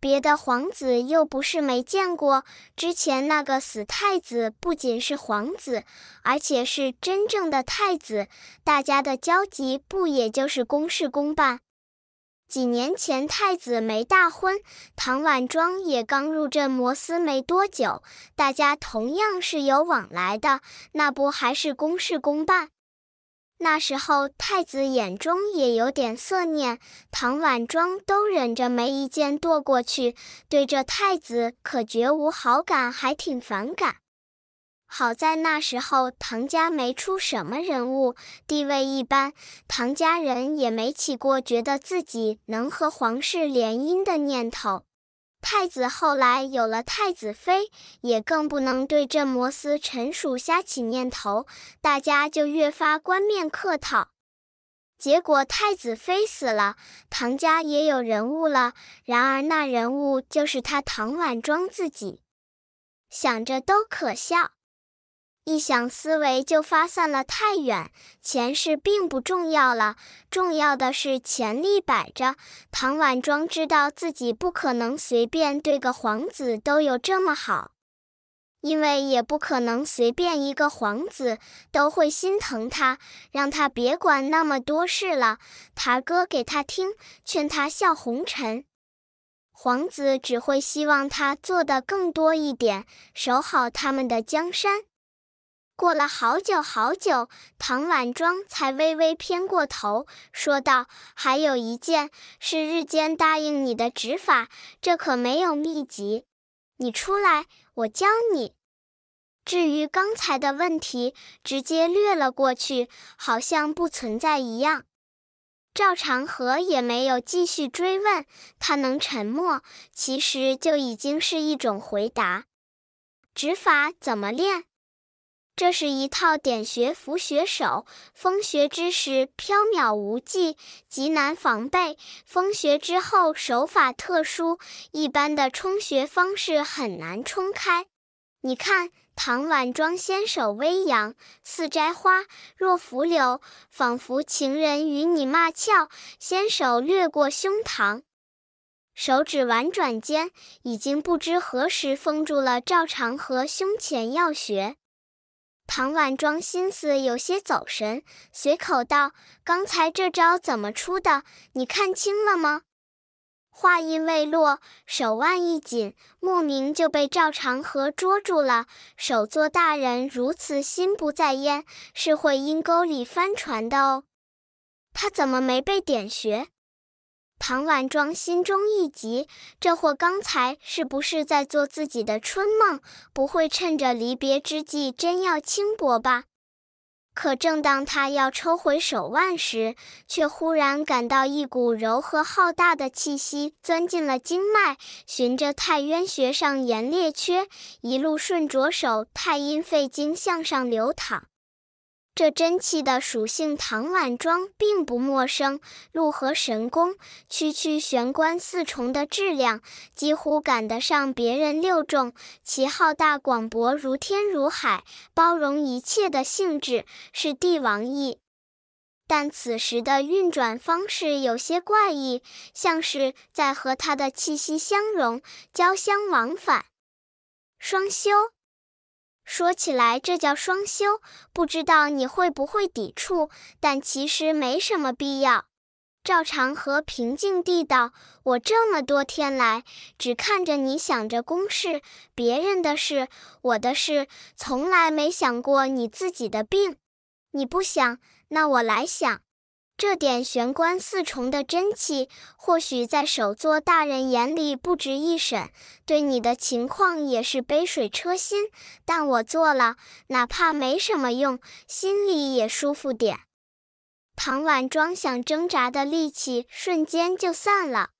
别的皇子又不是没见过，之前那个死太子不仅是皇子，而且是真正的太子，大家的交集不也就是公事公办？几年前太子没大婚，唐婉庄也刚入镇摩斯没多久，大家同样是有往来的，那不还是公事公办？那时候，太子眼中也有点色念，唐婉庄都忍着没一剑剁过去。对着太子，可绝无好感，还挺反感。好在那时候唐家没出什么人物，地位一般，唐家人也没起过觉得自己能和皇室联姻的念头。太子后来有了太子妃，也更不能对这摩斯陈属瞎起念头。大家就越发冠冕客套。结果太子妃死了，唐家也有人物了。然而那人物就是他唐婉庄自己，想着都可笑。一想思维就发散了太远，前世并不重要了，重要的是潜力摆着。唐婉庄知道自己不可能随便对个皇子都有这么好，因为也不可能随便一个皇子都会心疼他，让他别管那么多事了。他哥给他听，劝他笑红尘。皇子只会希望他做的更多一点，守好他们的江山。过了好久好久，唐婉庄才微微偏过头，说道：“还有一件是日间答应你的指法，这可没有秘籍。你出来，我教你。至于刚才的问题，直接略了过去，好像不存在一样。”赵长河也没有继续追问，他能沉默，其实就已经是一种回答。指法怎么练？这是一套点穴、伏穴手，封穴之时飘渺无际，极难防备。封穴之后手法特殊，一般的冲穴方式很难冲开。你看，唐婉庄纤手微扬，似摘花若拂柳，仿佛情人与你骂俏。纤手掠过胸膛，手指婉转间，已经不知何时封住了赵长河胸前要穴。唐婉庄心思有些走神，随口道：“刚才这招怎么出的？你看清了吗？”话音未落，手腕一紧，莫名就被赵长河捉住了。首座大人如此心不在焉，是会阴沟里翻船的哦。他怎么没被点穴？唐婉庄心中一急，这货刚才是不是在做自己的春梦？不会趁着离别之际真要轻薄吧？可正当他要抽回手腕时，却忽然感到一股柔和浩大的气息钻进了经脉，循着太渊穴上沿列缺，一路顺着手太阴肺经向上流淌。这真气的属性，唐婉庄并不陌生。陆河神功，区区玄关四重的质量，几乎赶得上别人六重。其浩大广博如天如海，包容一切的性质，是帝王意。但此时的运转方式有些怪异，像是在和他的气息相融，交相往返，双修。说起来，这叫双休，不知道你会不会抵触，但其实没什么必要。赵长河平静地道，我这么多天来，只看着你，想着公事、别人的事、我的事，从来没想过你自己的病。你不想，那我来想。这点玄关四重的真气，或许在首座大人眼里不值一审，对你的情况也是杯水车薪。但我做了，哪怕没什么用，心里也舒服点。唐婉庄想挣扎的力气瞬间就散了。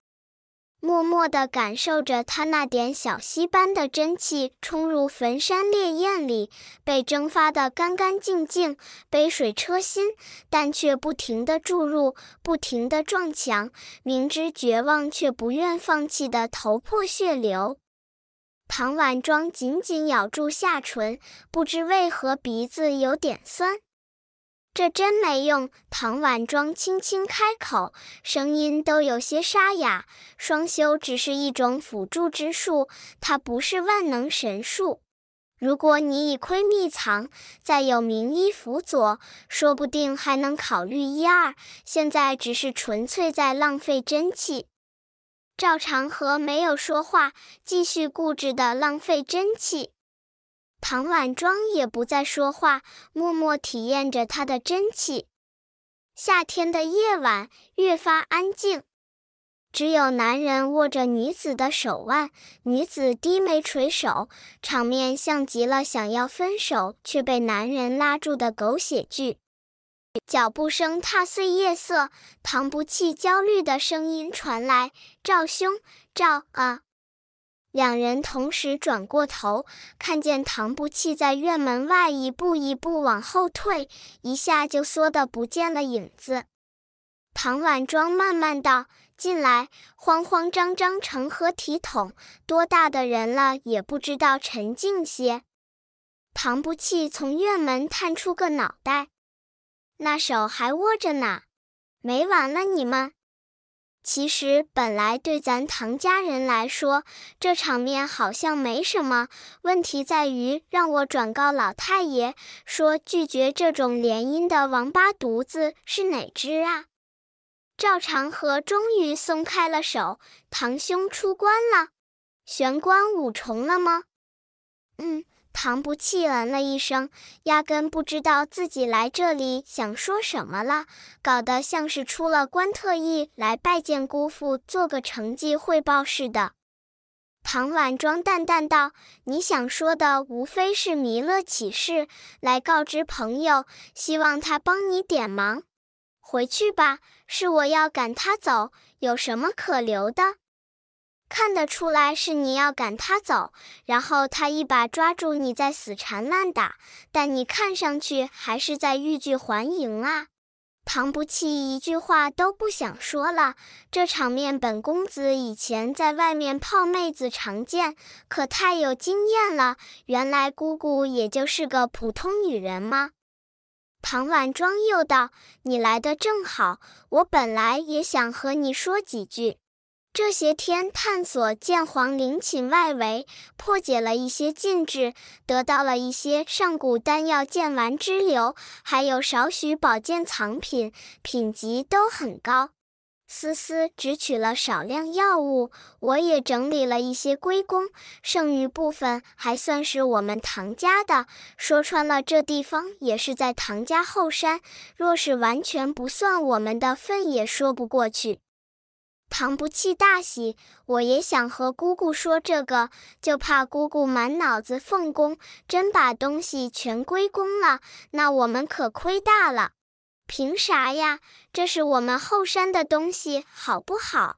默默的感受着他那点小溪般的真气冲入焚山烈焰里，被蒸发得干干净净，杯水车薪，但却不停地注入，不停地撞墙，明知绝望却不愿放弃的头破血流。唐婉庄紧紧咬住下唇，不知为何鼻子有点酸。这真没用。唐婉庄轻轻开口，声音都有些沙哑。双修只是一种辅助之术，它不是万能神术。如果你以亏秘藏，再有名医辅佐，说不定还能考虑一二。现在只是纯粹在浪费真气。赵长河没有说话，继续固执的浪费真气。唐婉庄也不再说话，默默体验着他的真气。夏天的夜晚越发安静，只有男人握着女子的手腕，女子低眉垂首，场面像极了想要分手却被男人拉住的狗血剧。脚步声踏碎夜色，唐不弃焦虑的声音传来：“赵兄，赵啊。”两人同时转过头，看见唐不弃在院门外一步一步往后退，一下就缩得不见了影子。唐婉庄慢慢道：“进来，慌慌张张成何体统？多大的人了，也不知道沉静些。”唐不弃从院门探出个脑袋，那手还握着呢，没完了你们。其实本来对咱唐家人来说，这场面好像没什么。问题在于，让我转告老太爷，说拒绝这种联姻的王八犊子是哪只啊？赵长河终于松开了手，堂兄出关了，玄关五重了吗？嗯。唐不弃嗯了一声，压根不知道自己来这里想说什么了，搞得像是出了关特意来拜见姑父做个成绩汇报似的。唐婉庄淡淡道：“你想说的无非是弥勒启示，来告知朋友，希望他帮你点忙。回去吧，是我要赶他走，有什么可留的？”看得出来是你要赶他走，然后他一把抓住你，在死缠烂打，但你看上去还是在欲拒还迎啊。唐不弃一句话都不想说了，这场面本公子以前在外面泡妹子常见，可太有经验了。原来姑姑也就是个普通女人吗？唐婉庄又道：“你来的正好，我本来也想和你说几句。”这些天探索剑皇陵寝外围，破解了一些禁制，得到了一些上古丹药、剑丸之流，还有少许宝剑藏品，品级都很高。思思只取了少量药物，我也整理了一些归功，剩余部分还算是我们唐家的。说穿了，这地方也是在唐家后山，若是完全不算我们的份，也说不过去。唐不弃大喜，我也想和姑姑说这个，就怕姑姑满脑子奉公，真把东西全归公了，那我们可亏大了。凭啥呀？这是我们后山的东西，好不好？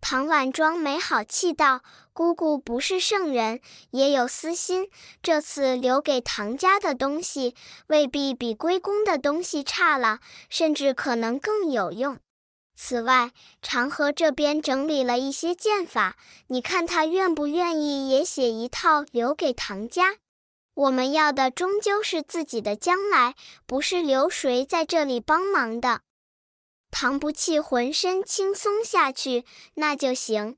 唐婉庄没好气道：“姑姑不是圣人，也有私心。这次留给唐家的东西，未必比归公的东西差了，甚至可能更有用。”此外，长河这边整理了一些剑法，你看他愿不愿意也写一套留给唐家？我们要的终究是自己的将来，不是留谁在这里帮忙的。唐不弃浑身轻松下去，那就行。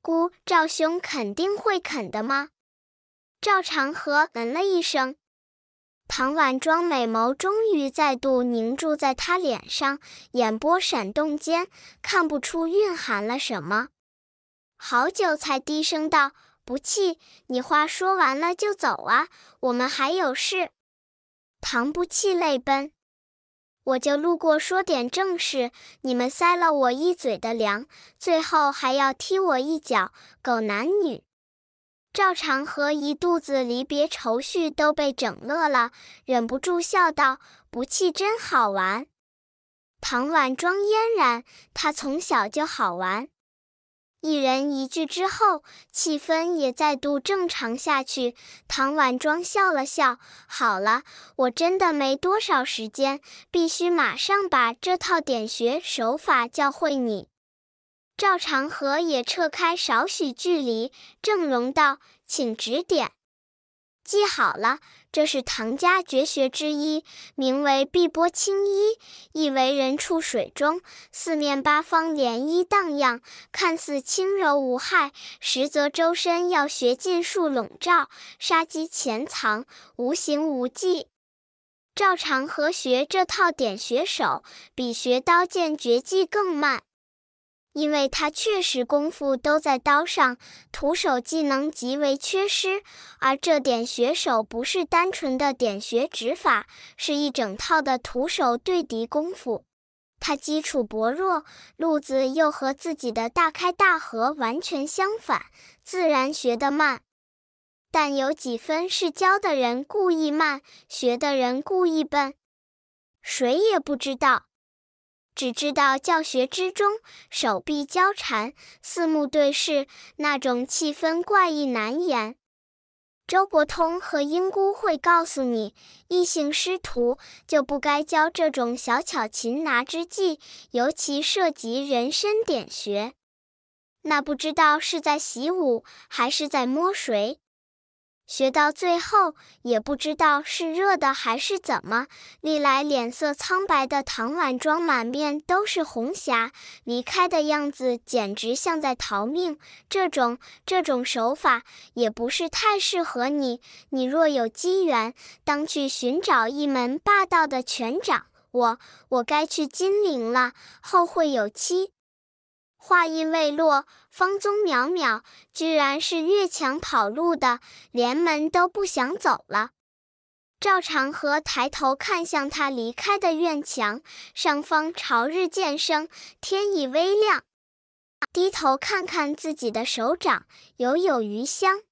姑赵兄肯定会肯的吗？赵长河嗯了一声。唐婉妆美眸终于再度凝注在他脸上，眼波闪动间看不出蕴含了什么。好久才低声道：“不气，你话说完了就走啊，我们还有事。”唐不气泪奔：“我就路过，说点正事。你们塞了我一嘴的粮，最后还要踢我一脚，狗男女！”赵长河一肚子离别愁绪都被整乐了，忍不住笑道：“不气真好玩。”唐婉庄嫣然，她从小就好玩。一人一句之后，气氛也再度正常下去。唐婉庄笑了笑：“好了，我真的没多少时间，必须马上把这套点穴手法教会你。”赵长河也撤开少许距离，正容道：“请指点。”记好了，这是唐家绝学之一，名为“碧波青衣”，意为人处水中，四面八方涟漪荡漾，看似轻柔无害，实则周身要学尽数笼罩，杀机潜藏，无形无迹。赵长河学这套点穴手，比学刀剑绝技更慢。因为他确实功夫都在刀上，徒手技能极为缺失，而这点学手不是单纯的点穴指法，是一整套的徒手对敌功夫。他基础薄弱，路子又和自己的大开大合完全相反，自然学得慢。但有几分是教的人故意慢，学的人故意笨，谁也不知道。只知道教学之中，手臂交缠，四目对视，那种气氛怪异难言。周伯通和瑛姑会告诉你，异性师徒就不该教这种小巧擒拿之技，尤其涉及人身点穴，那不知道是在习武还是在摸谁。学到最后也不知道是热的还是怎么，历来脸色苍白的唐婉庄满面都是红霞，离开的样子简直像在逃命。这种这种手法也不是太适合你，你若有机缘，当去寻找一门霸道的拳掌。我我该去金陵了，后会有期。话音未落，方宗淼淼居然是越墙跑路的，连门都不想走了。赵长河抬头看向他离开的院墙，上方朝日渐升，天已微亮。低头看看自己的手掌，犹有余香。